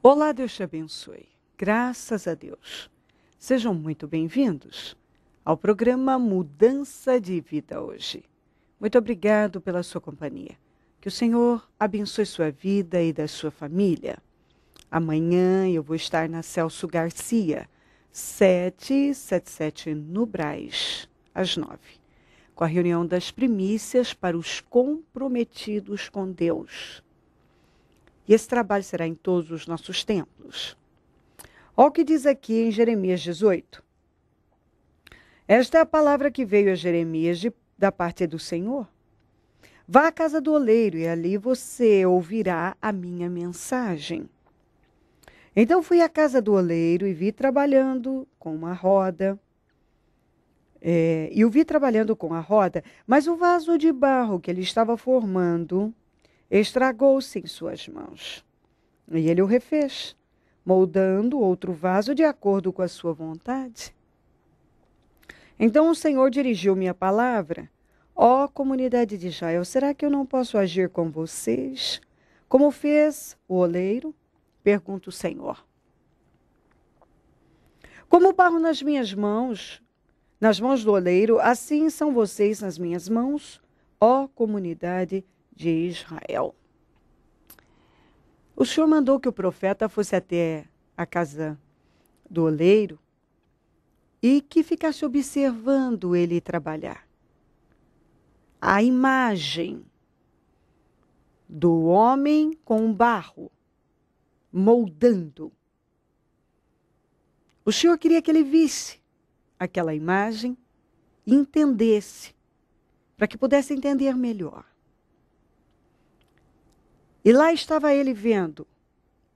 Olá, Deus te abençoe. Graças a Deus. Sejam muito bem-vindos ao programa Mudança de Vida hoje. Muito obrigado pela sua companhia. Que o Senhor abençoe sua vida e da sua família. Amanhã eu vou estar na Celso Garcia, 777 no Braz, às 9, com a reunião das primícias para os comprometidos com Deus. E esse trabalho será em todos os nossos templos. Olha o que diz aqui em Jeremias 18. Esta é a palavra que veio a Jeremias de, da parte do Senhor. Vá à casa do oleiro e ali você ouvirá a minha mensagem. Então fui à casa do oleiro e vi trabalhando com uma roda. É, e o vi trabalhando com a roda, mas o vaso de barro que ele estava formando estragou-se em suas mãos. E ele o refez, moldando outro vaso de acordo com a sua vontade. Então o Senhor dirigiu minha palavra. Ó oh, comunidade de Israel, será que eu não posso agir com vocês? Como fez o oleiro? Pergunta o Senhor. Como o barro nas minhas mãos, nas mãos do oleiro, assim são vocês nas minhas mãos, ó comunidade de de Israel. O Senhor mandou que o profeta fosse até a casa do oleiro e que ficasse observando ele trabalhar. A imagem do homem com barro, moldando. O Senhor queria que ele visse aquela imagem e entendesse, para que pudesse entender melhor. E lá estava ele vendo.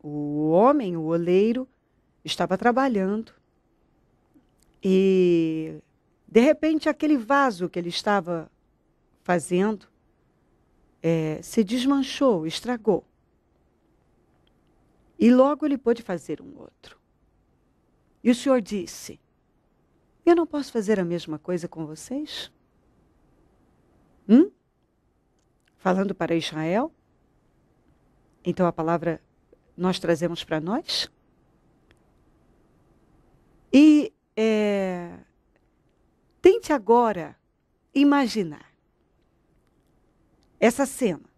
O homem, o oleiro, estava trabalhando. E, de repente, aquele vaso que ele estava fazendo é, se desmanchou, estragou. E logo ele pôde fazer um outro. E o senhor disse: Eu não posso fazer a mesma coisa com vocês? Hum? Falando para Israel? Então a palavra nós trazemos para nós. E é, tente agora imaginar essa cena.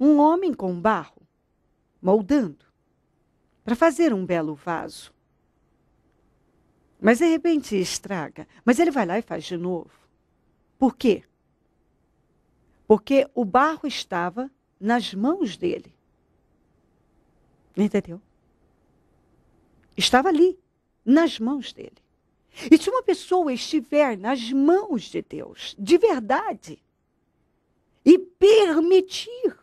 Um homem com barro moldando para fazer um belo vaso. Mas de repente estraga. Mas ele vai lá e faz de novo. Por quê? Porque o barro estava nas mãos dele. Entendeu? Estava ali, nas mãos dele. E se uma pessoa estiver nas mãos de Deus, de verdade, e permitir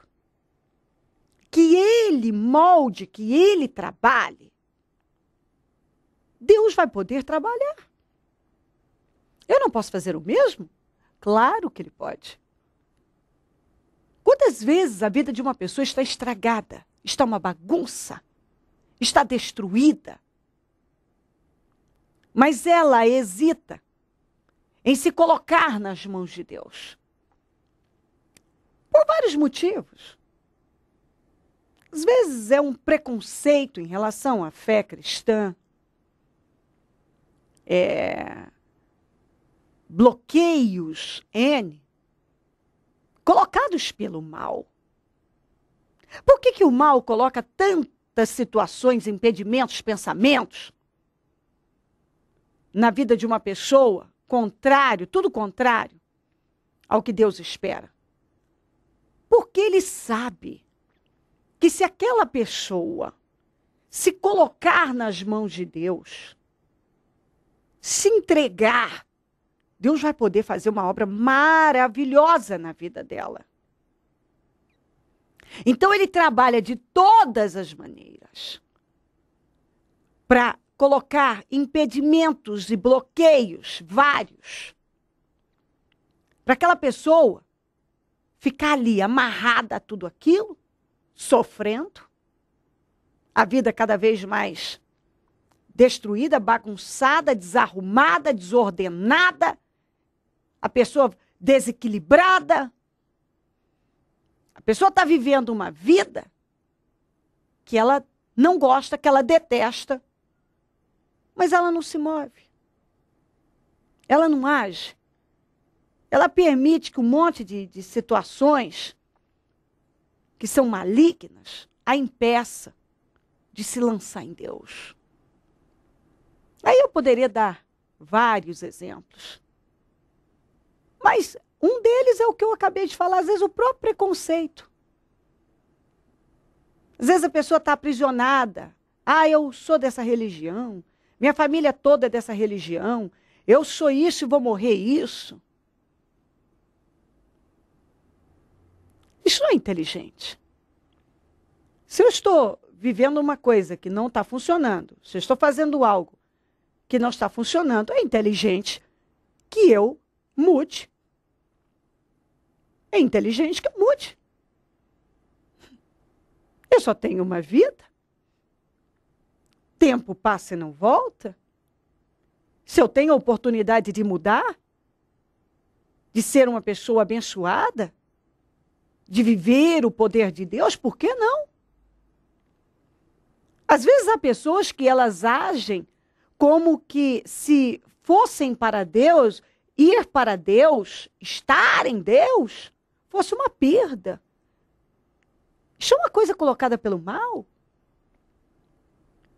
que ele molde, que ele trabalhe, Deus vai poder trabalhar. Eu não posso fazer o mesmo? Claro que ele pode. Quantas vezes a vida de uma pessoa está estragada, está uma bagunça, está destruída, mas ela hesita em se colocar nas mãos de Deus? Por vários motivos. Às vezes é um preconceito em relação à fé cristã. É, bloqueios N colocados pelo mal. Por que, que o mal coloca tantas situações, impedimentos, pensamentos na vida de uma pessoa, contrário, tudo contrário ao que Deus espera? Porque ele sabe que se aquela pessoa se colocar nas mãos de Deus, se entregar Deus vai poder fazer uma obra maravilhosa na vida dela. Então ele trabalha de todas as maneiras para colocar impedimentos e bloqueios vários para aquela pessoa ficar ali amarrada a tudo aquilo, sofrendo, a vida cada vez mais destruída, bagunçada, desarrumada, desordenada, a pessoa desequilibrada. A pessoa está vivendo uma vida que ela não gosta, que ela detesta, mas ela não se move. Ela não age. Ela permite que um monte de, de situações que são malignas a impeça de se lançar em Deus. Aí eu poderia dar vários exemplos. Mas um deles é o que eu acabei de falar, às vezes o próprio preconceito. Às vezes a pessoa está aprisionada. Ah, eu sou dessa religião, minha família toda é dessa religião, eu sou isso e vou morrer isso. Isso não é inteligente. Se eu estou vivendo uma coisa que não está funcionando, se eu estou fazendo algo que não está funcionando, é inteligente que eu mude é inteligente que mude. Eu só tenho uma vida. Tempo passa e não volta. Se eu tenho a oportunidade de mudar, de ser uma pessoa abençoada, de viver o poder de Deus, por que não? Às vezes há pessoas que elas agem como que se fossem para Deus, ir para Deus, estar em Deus, fosse uma perda. Isso é uma coisa colocada pelo mal?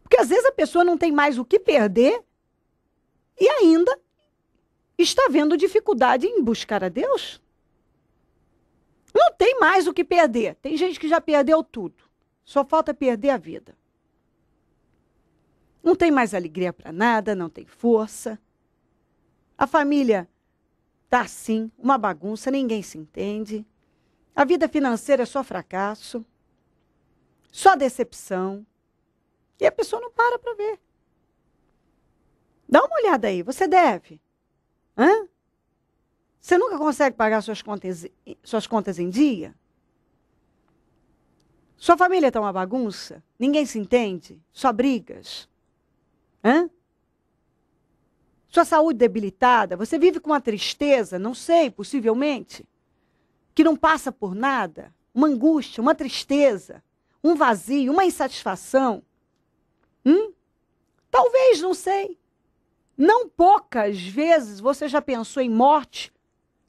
Porque às vezes a pessoa não tem mais o que perder e ainda está vendo dificuldade em buscar a Deus. Não tem mais o que perder. Tem gente que já perdeu tudo. Só falta perder a vida. Não tem mais alegria para nada, não tem força. A família Tá sim, uma bagunça, ninguém se entende. A vida financeira é só fracasso, só decepção. E a pessoa não para para ver. Dá uma olhada aí, você deve. Hã? Você nunca consegue pagar suas contas, suas contas em dia? Sua família está uma bagunça? Ninguém se entende? Só brigas? Hã? Sua saúde debilitada, você vive com uma tristeza, não sei, possivelmente, que não passa por nada, uma angústia, uma tristeza, um vazio, uma insatisfação. Hum? Talvez, não sei. Não poucas vezes você já pensou em morte,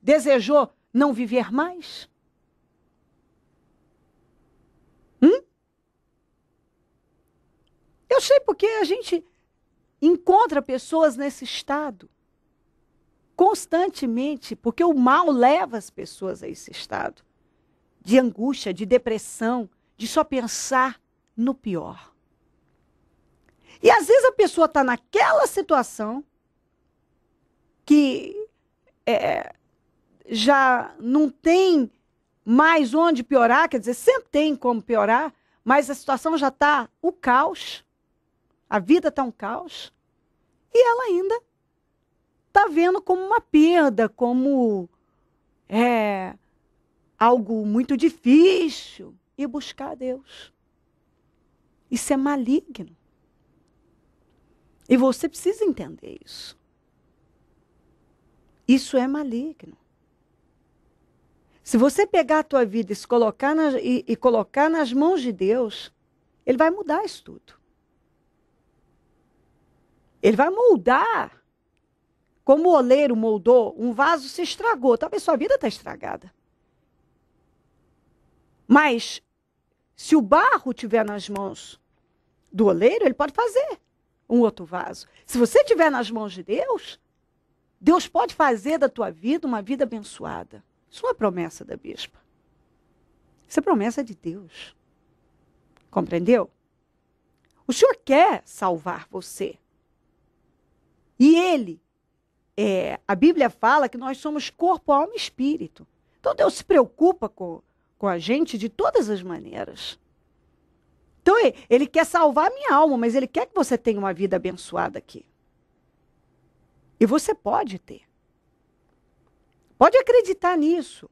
desejou não viver mais? Hum? Eu sei porque a gente encontra pessoas nesse estado constantemente, porque o mal leva as pessoas a esse estado de angústia, de depressão, de só pensar no pior. E às vezes a pessoa está naquela situação que é, já não tem mais onde piorar, quer dizer, sempre tem como piorar, mas a situação já está o caos a vida está um caos, e ela ainda está vendo como uma perda, como é, algo muito difícil, e buscar a Deus. Isso é maligno. E você precisa entender isso. Isso é maligno. Se você pegar a tua vida e, colocar nas, e, e colocar nas mãos de Deus, Ele vai mudar isso tudo. Ele vai moldar. Como o oleiro moldou, um vaso se estragou. Talvez sua vida está estragada. Mas se o barro tiver nas mãos do oleiro, ele pode fazer um outro vaso. Se você tiver nas mãos de Deus, Deus pode fazer da tua vida uma vida abençoada. Isso não é promessa da bispa. Isso é promessa de Deus. Compreendeu? O Senhor quer salvar você. E ele, é, a Bíblia fala que nós somos corpo, alma e espírito. Então Deus se preocupa com, com a gente de todas as maneiras. Então ele quer salvar a minha alma, mas ele quer que você tenha uma vida abençoada aqui. E você pode ter. Pode acreditar nisso.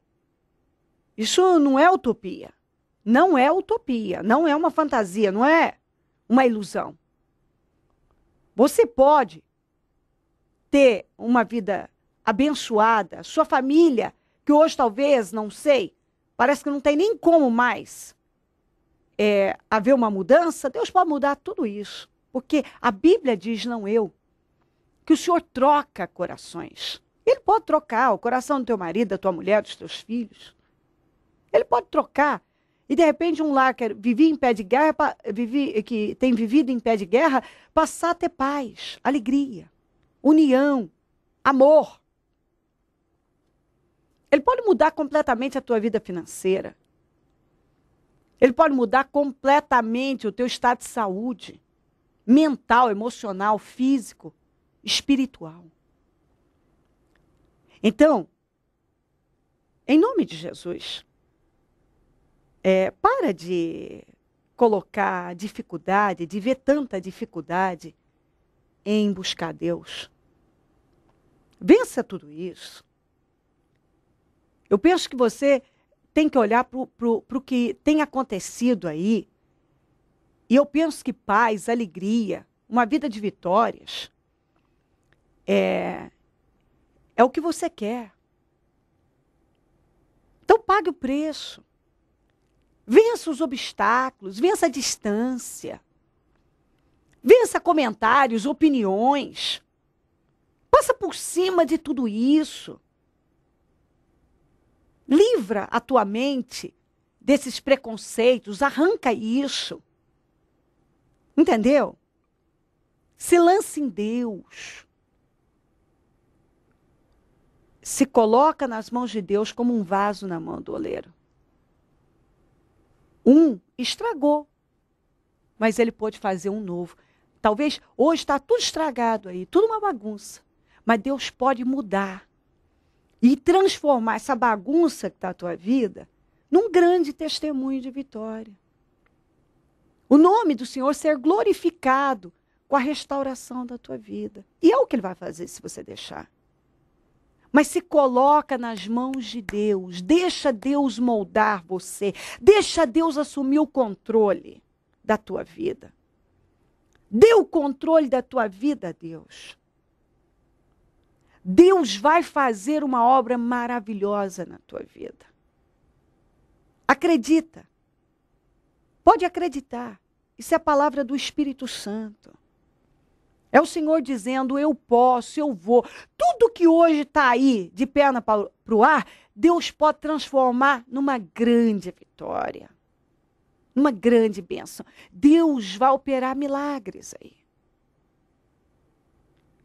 Isso não é utopia. Não é utopia, não é uma fantasia, não é uma ilusão. Você pode ter uma vida abençoada, sua família, que hoje talvez, não sei, parece que não tem nem como mais é, haver uma mudança, Deus pode mudar tudo isso. Porque a Bíblia diz, não eu, que o Senhor troca corações. Ele pode trocar o coração do teu marido, da tua mulher, dos teus filhos. Ele pode trocar. E de repente um lar que vivia em pé de guerra, que tem vivido em pé de guerra, passar a ter paz, alegria união, amor. Ele pode mudar completamente a tua vida financeira. Ele pode mudar completamente o teu estado de saúde, mental, emocional, físico, espiritual. Então, em nome de Jesus, é, para de colocar dificuldade, de ver tanta dificuldade em buscar Deus. Vença tudo isso. Eu penso que você tem que olhar para o que tem acontecido aí. E eu penso que paz, alegria, uma vida de vitórias é, é o que você quer. Então pague o preço. Vença os obstáculos, vença a distância. Vença comentários, opiniões. Passa por cima de tudo isso. Livra a tua mente desses preconceitos, arranca isso. Entendeu? Se lança em Deus. Se coloca nas mãos de Deus como um vaso na mão do oleiro. Um estragou, mas ele pôde fazer um novo. Talvez hoje está tudo estragado aí, tudo uma bagunça. Mas Deus pode mudar e transformar essa bagunça que está a tua vida num grande testemunho de vitória. O nome do Senhor ser glorificado com a restauração da tua vida. E é o que Ele vai fazer se você deixar. Mas se coloca nas mãos de Deus, deixa Deus moldar você, deixa Deus assumir o controle da tua vida. Dê o controle da tua vida a Deus. Deus vai fazer uma obra maravilhosa na tua vida. Acredita. Pode acreditar. Isso é a palavra do Espírito Santo. É o Senhor dizendo: Eu posso, eu vou. Tudo que hoje está aí, de perna para o ar, Deus pode transformar numa grande vitória, numa grande bênção. Deus vai operar milagres aí.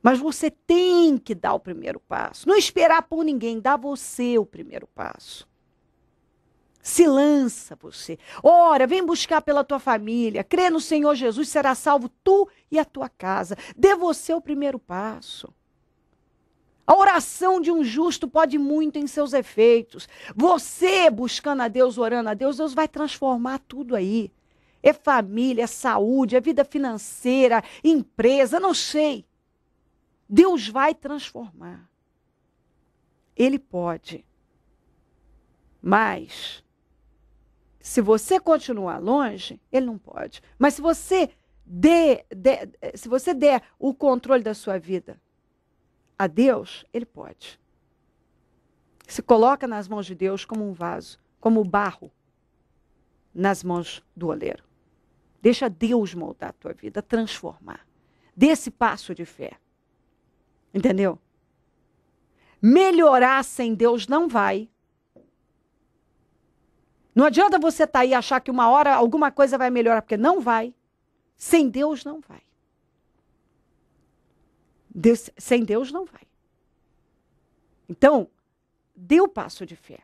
Mas você tem que dar o primeiro passo. Não esperar por ninguém, dá você o primeiro passo. Se lança você. Ora, vem buscar pela tua família. Crê no Senhor Jesus, será salvo tu e a tua casa. Dê você o primeiro passo. A oração de um justo pode muito em seus efeitos. Você buscando a Deus, orando a Deus, Deus vai transformar tudo aí. É família, é saúde, é vida financeira, empresa, não sei. Deus vai transformar. Ele pode. Mas, se você continuar longe, ele não pode. Mas se você der, se você der o controle da sua vida a Deus, ele pode. Se coloca nas mãos de Deus como um vaso, como barro nas mãos do oleiro. Deixa Deus moldar a tua vida, transformar. Dê esse passo de fé. Entendeu? Melhorar sem Deus não vai. Não adianta você estar tá aí achar que uma hora alguma coisa vai melhorar, porque não vai. Sem Deus não vai. Deus, sem Deus não vai. Então, dê o passo de fé.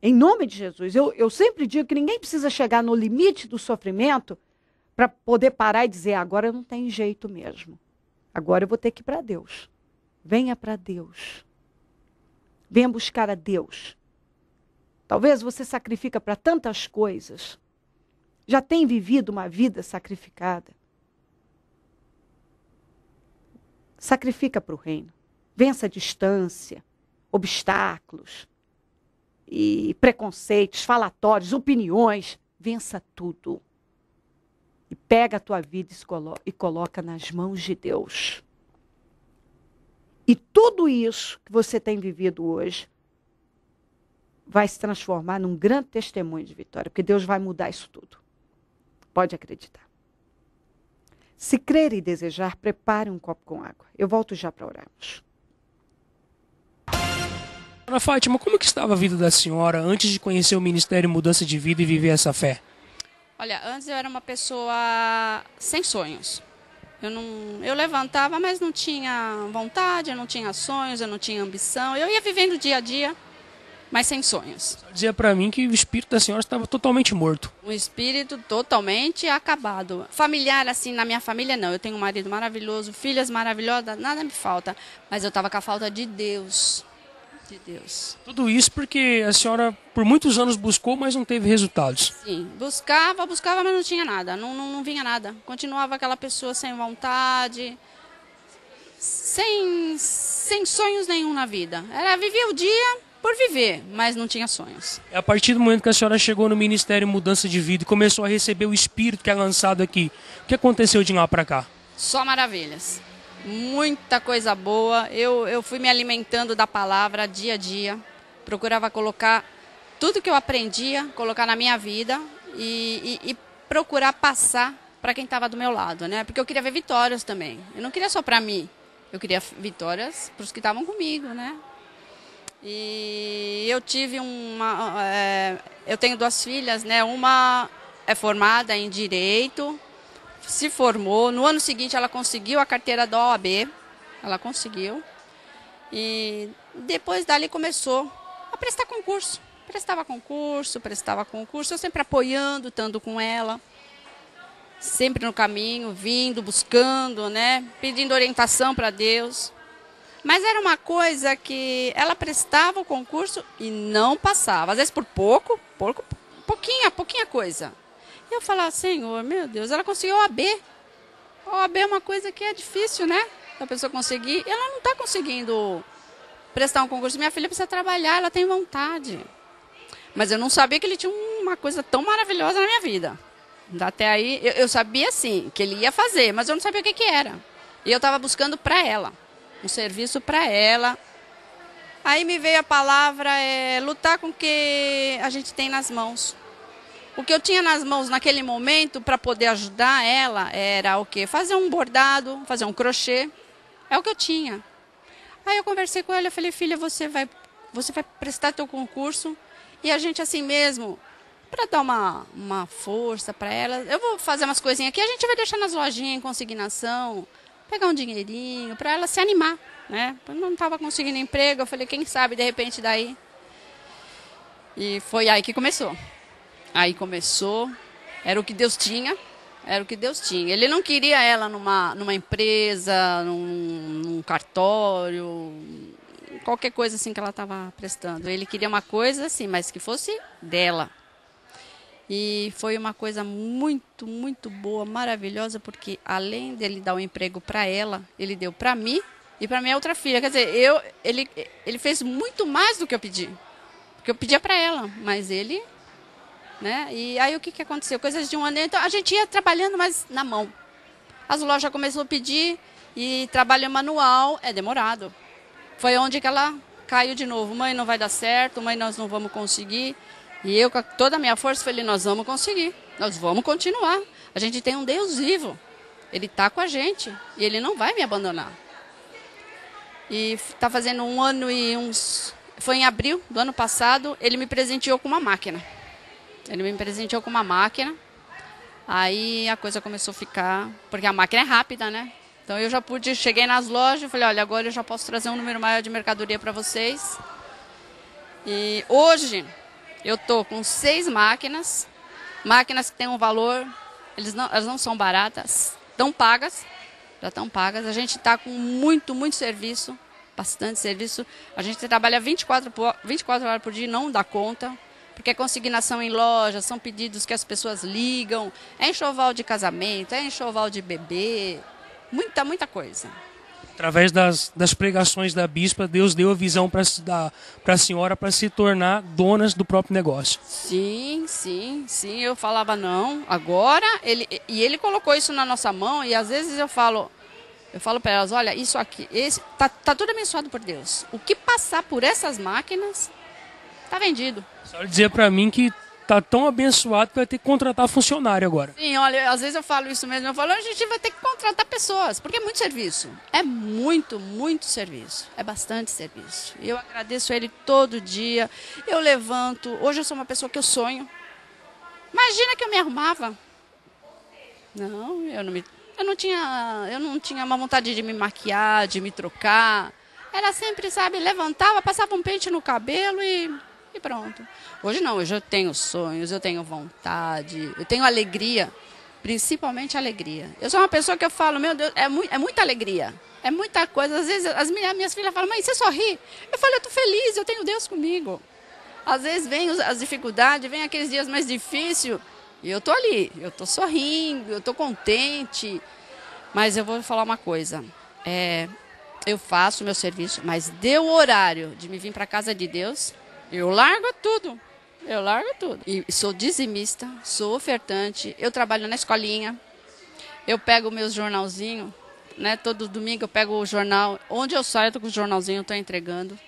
Em nome de Jesus. Eu, eu sempre digo que ninguém precisa chegar no limite do sofrimento para poder parar e dizer: agora não tem jeito mesmo. Agora eu vou ter que ir para Deus. Venha para Deus. Venha buscar a Deus. Talvez você sacrifica para tantas coisas. Já tem vivido uma vida sacrificada. Sacrifica para o reino. Vença a distância, obstáculos e preconceitos, falatórios, opiniões. Vença tudo. E pega a tua vida e coloca nas mãos de Deus. E tudo isso que você tem vivido hoje vai se transformar num grande testemunho de vitória, porque Deus vai mudar isso tudo. Pode acreditar. Se crer e desejar, prepare um copo com água. Eu volto já para orarmos. Ana Fátima, como que estava a vida da senhora antes de conhecer o Ministério Mudança de Vida e viver essa fé? Olha, antes eu era uma pessoa sem sonhos. Eu, não, eu levantava, mas não tinha vontade, eu não tinha sonhos, eu não tinha ambição. Eu ia vivendo dia a dia, mas sem sonhos. dizia para mim que o espírito da senhora estava totalmente morto. Um espírito totalmente acabado. Familiar, assim, na minha família, não. Eu tenho um marido maravilhoso, filhas maravilhosas, nada me falta. Mas eu estava com a falta de Deus de Deus. Tudo isso porque a senhora por muitos anos buscou, mas não teve resultados. Sim, buscava, buscava, mas não tinha nada, não, não, não vinha nada. Continuava aquela pessoa sem vontade, sem, sem sonhos nenhum na vida. Ela vivia o dia por viver, mas não tinha sonhos. É a partir do momento que a senhora chegou no Ministério Mudança de Vida e começou a receber o Espírito que é lançado aqui, o que aconteceu de lá para cá? Só maravilhas muita coisa boa. Eu, eu fui me alimentando da palavra dia a dia, procurava colocar tudo que eu aprendia, colocar na minha vida e, e, e procurar passar para quem estava do meu lado, né? Porque eu queria ver vitórias também. Eu não queria só para mim, eu queria vitórias para os que estavam comigo, né? E eu tive uma, é, eu tenho duas filhas, né? Uma é formada em direito, se formou. No ano seguinte, ela conseguiu a carteira da OAB. Ela conseguiu. E depois dali começou a prestar concurso. Prestava concurso, prestava concurso. Eu sempre apoiando, estando com ela. Sempre no caminho, vindo, buscando, né? Pedindo orientação para Deus. Mas era uma coisa que ela prestava o concurso e não passava. Às vezes por pouco, pouco pouquinha, pouquinha coisa e eu falava, Senhor, meu Deus, ela conseguiu OAB. OAB é uma coisa que é difícil, né? A pessoa conseguir. Ela não está conseguindo prestar um concurso. Minha filha precisa trabalhar, ela tem vontade. Mas eu não sabia que ele tinha uma coisa tão maravilhosa na minha vida. Até aí, eu, eu sabia sim que ele ia fazer, mas eu não sabia o que, que era. E eu estava buscando para ela, um serviço para ela. Aí me veio a palavra é, lutar com o que a gente tem nas mãos. O que eu tinha nas mãos naquele momento para poder ajudar ela era o quê? Fazer um bordado, fazer um crochê. É o que eu tinha. Aí eu conversei com ela, eu falei, filha, você vai, você vai prestar teu concurso e a gente assim mesmo, para dar uma, uma força para ela, eu vou fazer umas coisinhas aqui, a gente vai deixar nas lojinhas em consignação, pegar um dinheirinho para ela se animar, né? Eu não estava conseguindo emprego, eu falei, quem sabe de repente daí. E foi aí que começou. Aí começou, era o que Deus tinha, era o que Deus tinha. Ele não queria ela numa, numa empresa, num, num cartório, qualquer coisa assim que ela estava prestando. Ele queria uma coisa assim, mas que fosse dela. E foi uma coisa muito, muito boa, maravilhosa, porque além dele dar um emprego para ela, ele deu para mim e para minha outra filha. Quer dizer, eu, ele, ele fez muito mais do que eu pedi. Porque eu pedia para ela, mas ele né? E aí o que, que aconteceu? Coisas de um ano. Então a gente ia trabalhando, mas na mão. As lojas começaram a pedir e trabalho manual é demorado. Foi onde que ela caiu de novo. Mãe, não vai dar certo, mãe, nós não vamos conseguir. E eu, com toda a minha força, falei: nós vamos conseguir, nós vamos continuar. A gente tem um Deus vivo, ele está com a gente e ele não vai me abandonar. E está fazendo um ano e uns. Foi em abril do ano passado, ele me presenteou com uma máquina. Ele me presenteou com uma máquina. Aí a coisa começou a ficar. Porque a máquina é rápida, né? Então eu já pude. Cheguei nas lojas e falei: olha, agora eu já posso trazer um número maior de mercadoria para vocês. E hoje eu tô com seis máquinas. Máquinas que têm um valor. Eles não, elas não são baratas, estão pagas. Já estão pagas. A gente está com muito, muito serviço bastante serviço. A gente trabalha 24, 24 horas por dia não dá conta porque é consignação em loja, são pedidos que as pessoas ligam, é enxoval de casamento, é enxoval de bebê, muita, muita coisa. Através das, das pregações da bispa, Deus deu a visão para a senhora para se tornar donas do próprio negócio. Sim, sim, sim. Eu falava não. Agora, ele, e ele colocou isso na nossa mão, e às vezes eu falo, eu falo para elas, olha, isso aqui, esse tá, tá tudo abençoado por Deus. O que passar por essas máquinas Tá vendido. Só dizer para mim que tá tão abençoado que vai ter que contratar funcionário agora. Sim, olha, às vezes eu falo isso mesmo, eu falo, a gente vai ter que contratar pessoas, porque é muito serviço. É muito, muito serviço. É bastante serviço. Eu agradeço a ele todo dia. Eu levanto. Hoje eu sou uma pessoa que eu sonho. Imagina que eu me arrumava. Não, eu não me eu não tinha, eu não tinha uma vontade de me maquiar, de me trocar. Era sempre, sabe, levantava, passava um pente no cabelo e e pronto. Hoje não, hoje eu tenho sonhos, eu tenho vontade, eu tenho alegria, principalmente alegria. Eu sou uma pessoa que eu falo, meu Deus, é, mu é muita alegria, é muita coisa. Às vezes as minhas, minhas filhas falam, mãe, você sorri? Eu falo, eu estou feliz, eu tenho Deus comigo. Às vezes vem as dificuldades, vem aqueles dias mais difíceis, e eu tô ali, eu tô sorrindo, eu tô contente. Mas eu vou falar uma coisa. É, eu faço o meu serviço, mas deu o horário de me vir para a casa de Deus, eu largo tudo. Eu largo tudo. E sou dizimista, sou ofertante, eu trabalho na escolinha. Eu pego meus jornalzinho, né? Todo domingo eu pego o jornal. Onde eu saio, eu tô com o jornalzinho, eu tô entregando.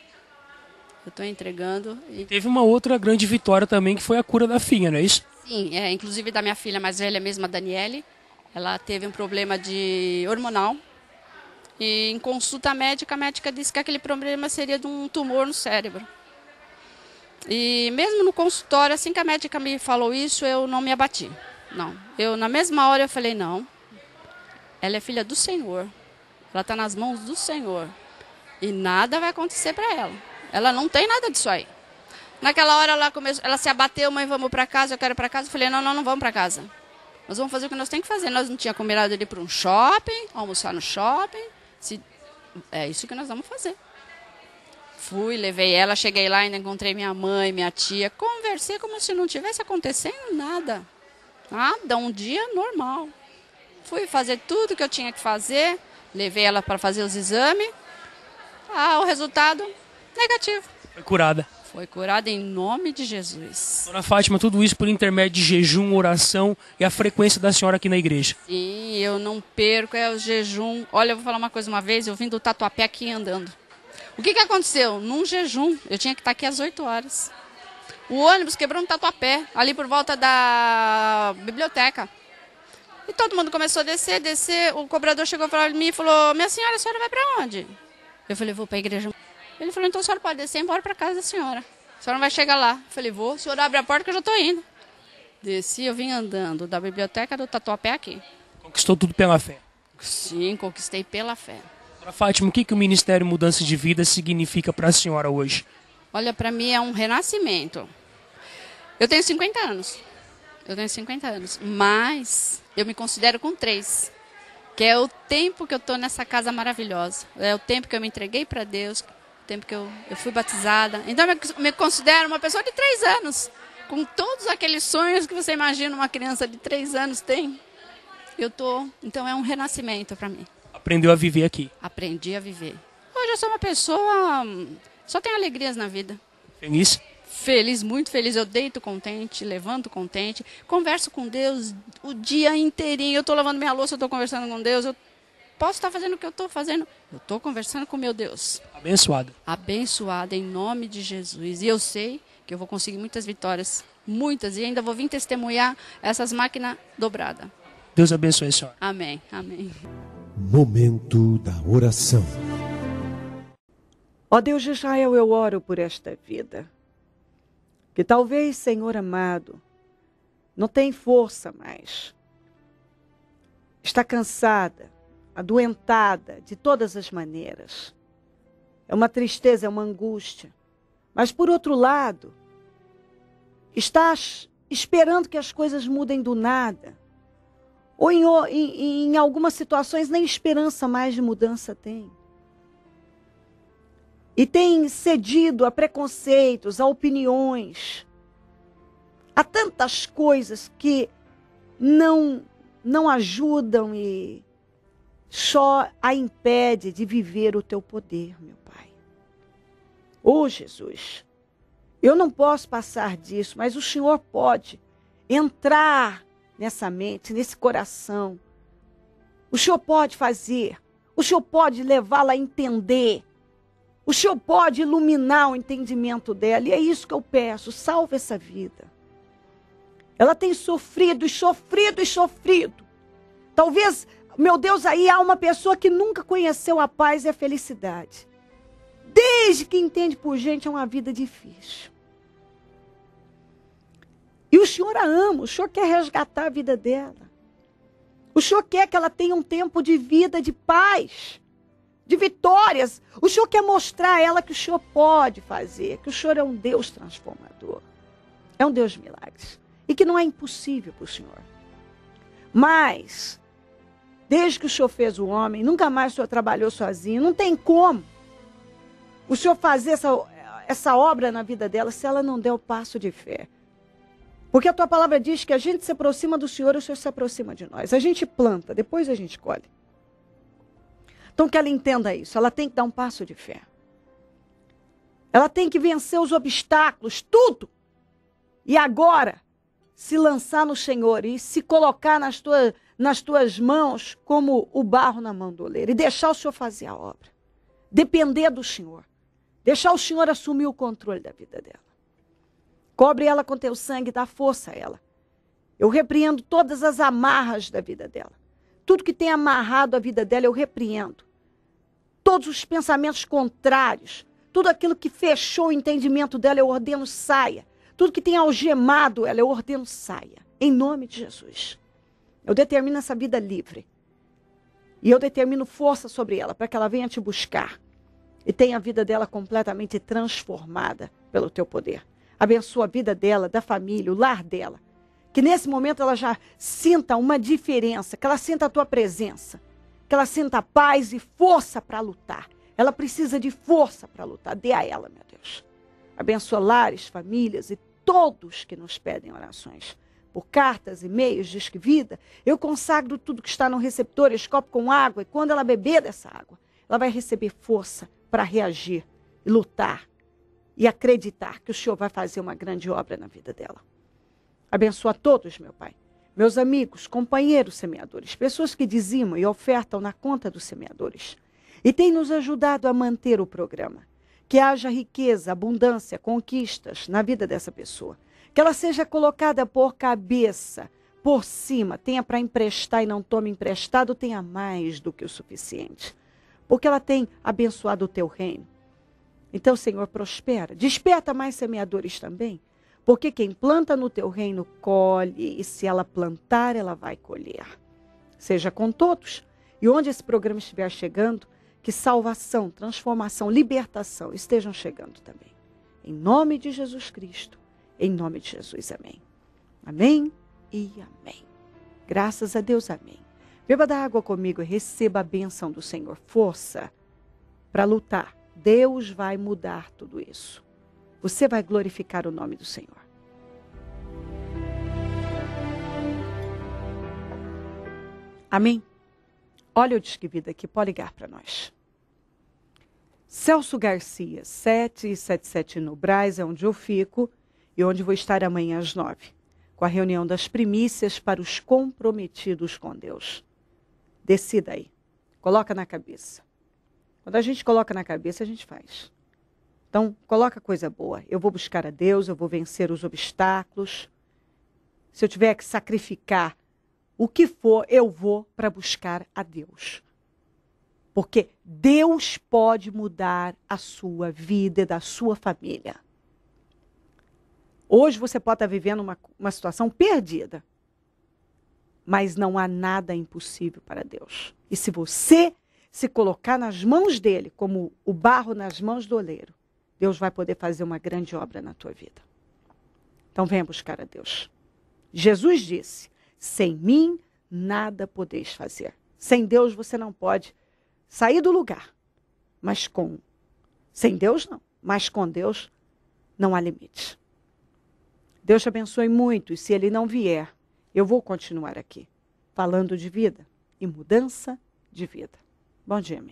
Eu tô entregando. E... Teve uma outra grande vitória também, que foi a cura da filha, não é isso? Sim, é, inclusive da minha filha mais velha mesma, a Daniele. Ela teve um problema de hormonal. E em consulta médica, a médica disse que aquele problema seria de um tumor no cérebro. E mesmo no consultório, assim que a médica me falou isso, eu não me abati. Não. Eu na mesma hora eu falei não. Ela é filha do Senhor. Ela está nas mãos do Senhor. E nada vai acontecer para ela. Ela não tem nada disso aí. Naquela hora ela começou, ela se abateu, mãe, vamos para casa, eu quero para casa. Eu falei: "Não, não, não vamos para casa. Nós vamos fazer o que nós temos que fazer. Nós não tinha combinado de ir para um shopping, almoçar no shopping. Se, é isso que nós vamos fazer." Fui, levei ela, cheguei lá, ainda encontrei minha mãe, minha tia. Conversei como se não tivesse acontecendo nada. Nada, um dia normal. Fui fazer tudo que eu tinha que fazer, levei ela para fazer os exames. Ah, o resultado negativo. Foi curada. Foi curada em nome de Jesus. Dona Fátima, tudo isso por intermédio de jejum, oração e a frequência da senhora aqui na igreja. Sim, eu não perco, é o jejum. Olha, eu vou falar uma coisa uma vez, eu vim do Tatuapé aqui andando. O que, que aconteceu? Num jejum, eu tinha que estar aqui às 8 horas. O ônibus quebrou no tatuapé, ali por volta da biblioteca. E todo mundo começou a descer, descer. O cobrador chegou para mim e falou: Minha senhora, a senhora vai para onde? Eu falei: Vou para a igreja. Ele falou: Então a senhora pode descer e embora para casa da senhora. A senhora não vai chegar lá. Eu falei: Vou, o senhor abre a porta que eu já estou indo. Desci, eu vim andando da biblioteca do Tatuapé aqui. Conquistou tudo pela fé? Sim, conquistei pela fé. Dona Fátima, o que, que o Ministério Mudança de Vida significa para a senhora hoje? Olha, para mim é um renascimento. Eu tenho 50 anos. Eu tenho 50 anos. Mas eu me considero com três. Que é o tempo que eu estou nessa casa maravilhosa. É o tempo que eu me entreguei para Deus. O tempo que eu, eu fui batizada. Então eu me considero uma pessoa de três anos. Com todos aqueles sonhos que você imagina uma criança de três anos tem. Eu tô. Então é um renascimento para mim. Aprendeu a viver aqui. Aprendi a viver. Hoje eu sou uma pessoa. Só tenho alegrias na vida. Feliz? Feliz, muito feliz. Eu deito contente, levanto contente, converso com Deus o dia inteirinho. Eu estou lavando minha louça, eu estou conversando com Deus. Eu posso estar fazendo o que eu estou fazendo. Eu estou conversando com meu Deus. Abençoada. Abençoada em nome de Jesus. E eu sei que eu vou conseguir muitas vitórias, muitas, e ainda vou vir testemunhar essas máquinas dobradas. Deus abençoe a senhora. Amém, amém. Momento da oração. Ó Deus de Israel, eu oro por esta vida. Que talvez, Senhor amado, não tem força mais. Está cansada, adoentada de todas as maneiras. É uma tristeza, é uma angústia. Mas por outro lado, estás esperando que as coisas mudem do nada ou em, em, em algumas situações nem esperança mais de mudança tem. E tem cedido a preconceitos, a opiniões, a tantas coisas que não não ajudam e só a impede de viver o teu poder, meu Pai. Ô oh, Jesus, eu não posso passar disso, mas o Senhor pode entrar nessa mente, nesse coração. O Senhor pode fazer. O Senhor pode levá-la a entender. O Senhor pode iluminar o entendimento dela. E é isso que eu peço. Salve essa vida. Ela tem sofrido e sofrido e sofrido. Talvez, meu Deus, aí há uma pessoa que nunca conheceu a paz e a felicidade. Desde que entende por gente, é uma vida difícil. E o Senhor a ama, o Senhor quer resgatar a vida dela. O Senhor quer que ela tenha um tempo de vida de paz, de vitórias. O Senhor quer mostrar a ela que o Senhor pode fazer, que o Senhor é um Deus transformador. É um Deus de milagres. E que não é impossível para o Senhor. Mas, desde que o Senhor fez o homem, nunca mais o Senhor trabalhou sozinho. Não tem como o Senhor fazer essa, essa obra na vida dela se ela não der o passo de fé. Porque a tua palavra diz que a gente se aproxima do Senhor e o Senhor se aproxima de nós. A gente planta, depois a gente colhe. Então que ela entenda isso, ela tem que dar um passo de fé. Ela tem que vencer os obstáculos, tudo. E agora, se lançar no Senhor e se colocar nas tuas, nas tuas mãos como o barro na mão do oleiro e deixar o Senhor fazer a obra. Depender do Senhor. Deixar o Senhor assumir o controle da vida dela. Cobre ela com teu sangue, dá força a ela. Eu repreendo todas as amarras da vida dela. Tudo que tem amarrado a vida dela, eu repreendo. Todos os pensamentos contrários, tudo aquilo que fechou o entendimento dela, eu ordeno saia. Tudo que tem algemado ela, eu ordeno saia. Em nome de Jesus. Eu determino essa vida livre. E eu determino força sobre ela para que ela venha te buscar e tenha a vida dela completamente transformada pelo teu poder. Abençoa a vida dela, da família, o lar dela. Que nesse momento ela já sinta uma diferença, que ela sinta a tua presença, que ela sinta paz e força para lutar. Ela precisa de força para lutar. Dê a ela, meu Deus. Abençoa lares, famílias e todos que nos pedem orações. Por cartas, e-mails, que vida, eu consagro tudo que está no receptor, esse com água, e quando ela beber dessa água, ela vai receber força para reagir e lutar e acreditar que o Senhor vai fazer uma grande obra na vida dela. Abençoa todos, meu Pai. Meus amigos, companheiros semeadores, pessoas que dizimam e ofertam na conta dos semeadores. E tem nos ajudado a manter o programa. Que haja riqueza, abundância, conquistas na vida dessa pessoa. Que ela seja colocada por cabeça, por cima, tenha para emprestar e não tome emprestado, tenha mais do que o suficiente. Porque ela tem abençoado o teu reino então, Senhor, prospera. Desperta mais semeadores também. Porque quem planta no teu reino colhe, e se ela plantar, ela vai colher. Seja com todos. E onde esse programa estiver chegando, que salvação, transformação, libertação estejam chegando também. Em nome de Jesus Cristo. Em nome de Jesus. Amém. Amém e amém. Graças a Deus. Amém. Beba da água comigo e receba a bênção do Senhor. Força para lutar Deus vai mudar tudo isso. Você vai glorificar o nome do Senhor. Amém? Olha o Disque Vida aqui, pode ligar para nós. Celso Garcia, 777 no Braz, é onde eu fico e onde vou estar amanhã às 9, com a reunião das primícias para os comprometidos com Deus. Decida aí, coloca na cabeça. Quando a gente coloca na cabeça, a gente faz. Então, coloca coisa boa. Eu vou buscar a Deus, eu vou vencer os obstáculos. Se eu tiver que sacrificar o que for, eu vou para buscar a Deus. Porque Deus pode mudar a sua vida e da sua família. Hoje você pode estar tá vivendo uma, uma situação perdida. Mas não há nada impossível para Deus. E se você se colocar nas mãos dele, como o barro nas mãos do oleiro, Deus vai poder fazer uma grande obra na tua vida. Então venha buscar a Deus. Jesus disse: Sem mim nada podeis fazer. Sem Deus você não pode sair do lugar. Mas com sem Deus não, mas com Deus não há limite. Deus te abençoe muito e se ele não vier, eu vou continuar aqui falando de vida e mudança de vida. Bom dia,